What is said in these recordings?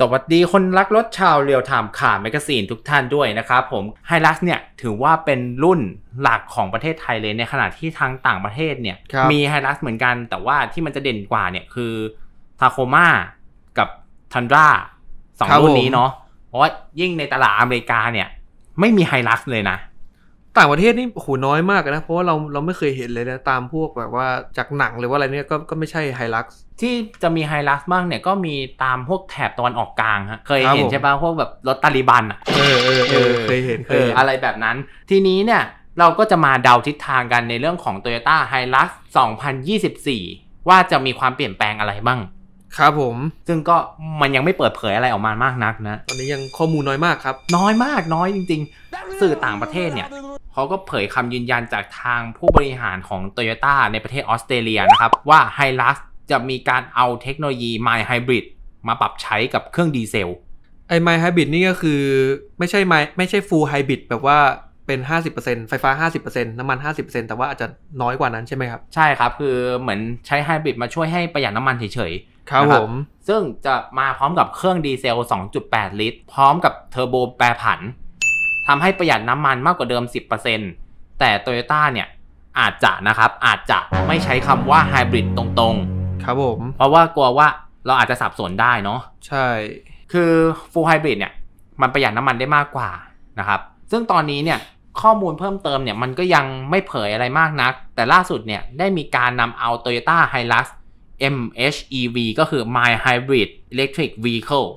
สวัสดีคนรักรถชาวเรียวไทม์ข่าวแมกซีนทุกท่านด้วยนะครับผมไฮรักเนี่ยถือว่าเป็นรุ่นหลักของประเทศไทยเลยในขณะที่ทางต่างประเทศเนี่ยมีไฮรักเหมือนกัน แต่ว่าที่มันจะเด่นกว่าเนี่ยคือทาโคมากับทันดราสองรุ่นนี้เนาะเพราะว่ายิ่งในตลาดอเมริกาเนี่ยไม่มีไฮรักเลยนะต่างประเทศนี่โูหน้อยมากนะ เพราะว่าเราเราไม่เคยเห็นเลยนะตามพวกแบบว่าจากหนังหรือว่าอะไรเนี่ยก็ก็ไม่ใช่ไฮลักที่จะมีไฮลักมบ้างเนี่ยก็มีตามพวกแถบตะวันออกกลางฮะเคยเห็นใช่ป่ะพวกแบบรถตาลิบันอ่ะเออเออเออเคยเห็นเคยอะไรแบบนั้น ทีนี้เนี่ยเราก็จะมาเดาทิศทางกันในเรื่องของ Toyota h i l u x 2024 ว่าจะมีความเปลี่ยนแปลงอะไรบ้าง ครับผมซึ่งก็มันยังไม่เปิดเผยอะไรออกมามากนักนะตอนนี้ยังข้อมูลน้อยมากครับ น้อยมากน้อยจริงๆ สื่อต่างประเทศเนี่ยเขาก็เผยคำยืนยันจากทางผู้บริหารของ t o y ยต้ในประเทศออสเตรเลียนะครับ ว่า h i l u x จะมีการเอาเทคโนโลยี My Hybrid มาปรับใช้กับเครื่องดีเซลไอ้ My Hybrid นี่ก็คือไม่ใช่ม่ไม่ใช่ Full Hybrid แบบว่าเป็น 50%ไฟฟ้า 50%น้ำมัน 50%แต่ว่าอาจจะน้อยกว่านั้นใช่ไหมครับ ใช่ครับ คือเหมือนใช้ไฮบริดมาช่วยให้ประหยัดน้ำมันเฉยๆ ครับผมซึ่งจะมาพร้อมกับเครื่องดีเซล2.8ลิตร พร้อมกับเทอร์โบแปรผันทำให้ประหยัดน้ำมันมากกว่าเดิม 10%แต่โตโยต้าเนี่ย อาจจะนะครับอาจจะไม่ใช้คำว่าไฮบริดตรงๆครับผมเพราะว่ากลัวว่าเราอาจจะสับสนได้เนาะ ใช่ คือฟูลไฮบริดเนี่ยมันประหยัดน้ำมันได้มากกว่านะครับ ซึ่งตอนนี้เนี่ยข้อมูลเพิ่มเติมเนี่ย มันก็ยังไม่เผยอะไรมากนัก แต่ล่าสุดเนี่ยได้มีการนำเอา Toyota h i l u x MHEV ก็คือ My Hybrid Electric Vehicle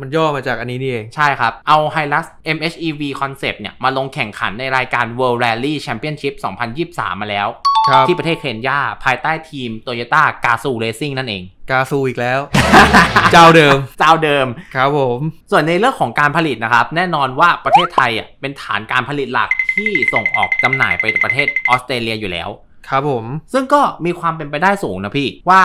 มันย่อมาจากอันนี้นี่เอง ใช่ครับเอา h i l u x MHEV Concept เนี่ยมาลงแข่งขันในรายการ World Rally Championship 2023 มาแล้ว ที่ประเทศเคนยาภายใต้ทีม Toyota g a z o Racing นั่นเองกาซูอีกแล้ว เจ้าเดิม เจ้าเดิม ครับผมส่วนในเรื่องของการผลิตนะครับ แน่นอนว่าประเทศไทยอ่ะเป็นฐานการผลิตหลักที่ส่งออกจำหน่ายไปประเทศออสเตรเลียอยู่แล้วครับผม ซึ่งก็มีความเป็นไปได้สูงนะพี่ว่า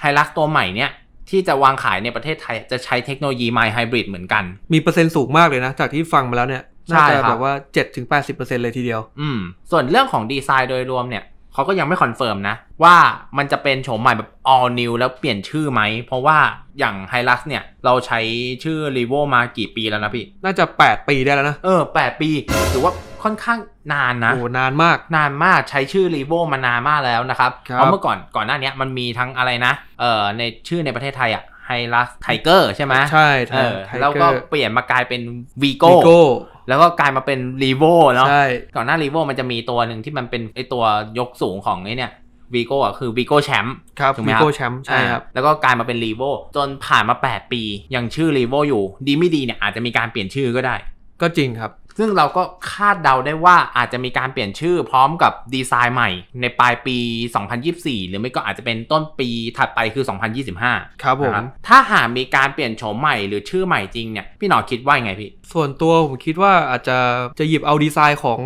ไฮรักตัวใหม่เนี่ย ที่จะวางขายในประเทศไทยจะใช้เทคโนโลยีไมล์ไฮบริดเหมือนกัน มีเปอร์เซ็นต์สูงมากเลยนะ จากที่ฟังมาแล้วเนี่ยน่าจะแบบว่า 7-80%เลยทีเดียว อืม ส่วนเรื่องของดีไซน์โดยรวมเนี่ยเขาก็ยังไม่คอนเฟิร์มนะ ว่ามันจะเป็นโฉมใหม่แบบ all new แล้วเปลี่ยนชื่อไหมเพราะว่าอย่างไฮลักเนี่ยเราใช้ชื่อ r e v o มากี่ปีแล้วนะพี่ น่าจะ 8 ปีได้แล้วนะเออ 8 ปีถือว่าค่อนข้างนานนะโอ้นานมากนานมากใช้ชื่อรีโวมานานมากแล้วนะครับเพราะเมื่อก่อนก่อนหน้านี้มันมีทั้งอะไรนะเอ่อในชื่อในประเทศไทยอะไฮรักไทเกอร์ ใช่ไหมใช่เอแล้วก็เปลี่ยนมากลายเป็นวีโก้แล้วก็กลายมาเป็นรีโวเนาะใช่ก่อนหน้ารีโวมันจะมีตัวหนึ่งที่มันเป็นไอตัวยกสูงของไอเนี่ยวีโก้อ่ะคือวีโก้แชมป์ครับวีโก้แชมป์ใช่ครับแล้วก็กลายมาเป็นรีโวจนผ่านมา 8 ปียังชื่อรีโวอยู่ ดีไม่ดีเนี่ยอาจจะมีการเปลี่ยนชื่อก็ได้ ก็จริงครับซึ่งเราก็คาดเดาได้ว่าอาจจะมีการเปลี่ยนชื่อพร้อมกับดีไซน์ใหม่ในปลายปี 2024 หรือไม่ก็อาจจะเป็นต้นปีถัดไปคือ 2025 ครับผม ถ้าหากมีการเปลี่ยนโฉมใหม่หรือชื่อใหม่จริงเนี่ย พี่หนอคิดว่าไงพี่ ส่วนตัวผมคิดว่าอาจจะจะหยิบเอาดีไซน์ของ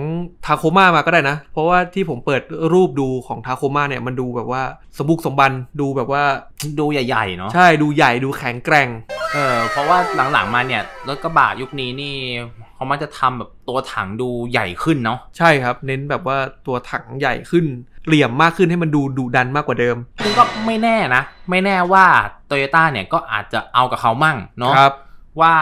ทาโคมามาก็ได้นะ เพราะว่าที่ผมเปิดรูปดูของทาโคมาเนี่ยมันดูแบบว่าสมบุกสมบันดูแบบว่าดูใหญ่ๆเนาะ ใช่ดูใหญ่ดูแข็งแกร่ง เออเพราะว่าหลังๆมาเนี่ยรถกระบะยุคนี้นี่เขามักจะทำแบบตัวถังดูใหญ่ขึ้นเนาะใช่ครับ เน้นแบบว่าตัวถังใหญ่ขึ้นเหลี่ยมมากขึ้นให้มันดูดุดันมากกว่าเดิมซึ่งก็ไม่แน่นะ ไม่แน่ว่าโตโยต้าเนี่ยก็อาจจะเอากับเขามั่งเนาะว่า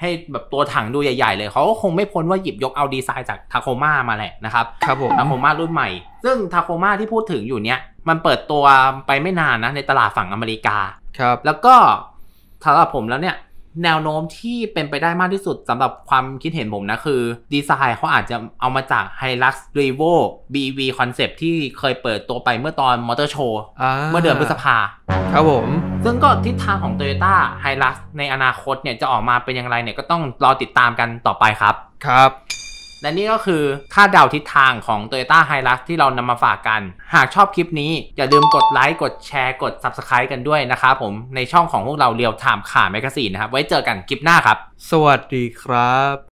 ให้แบบตัวถังดูใหญ่ๆเลยเขาก็คงไม่พ้นว่าหยิบยกเอาดีไซน์จากทาโคมามาแหละนะครับครับผมทาโคมารุ่นใหม่ซึ่งทาโคมาที่พูดถึงอยู่เนี้ยมันเปิดตัวไปไม่นานนะในตลาดฝั่งอเมริกาครับ แล้วก็สำหรับผมแล้วเนี่ยแนวโน้มที่เป็นไปได้มากที่สุดสำหรับความคิดเห็นผมนะคือ ดีไซน์เขาอาจจะเอามาจาก Hilux r e v o BV Concept ที่เคยเปิดตัวไปเมื่อตอนมอเตอร์โชว์เมื่อเดือนพฤษภาครับผม ซึ่งก็ทิศทางของ Toyota Hilux ในอนาคตเนี่ยจะออกมาเป็นอย่างไรเนี่ยก็ต้องรอติดตามกันต่อไปครับครับและนี่ก็คือค่าเดาทิศทางของ Toyota h i l u x ที่เรานำมาฝากกัน หากชอบคลิปนี้อย่าลืมกดไลค์กดแชร์กด Subscribe กันด้วยนะครับ ผมในช่องของพวกเราเรียวถามข่าแมกกาซีนนะครับ ไว้เจอกันคลิปหน้าครับ สวัสดีครับ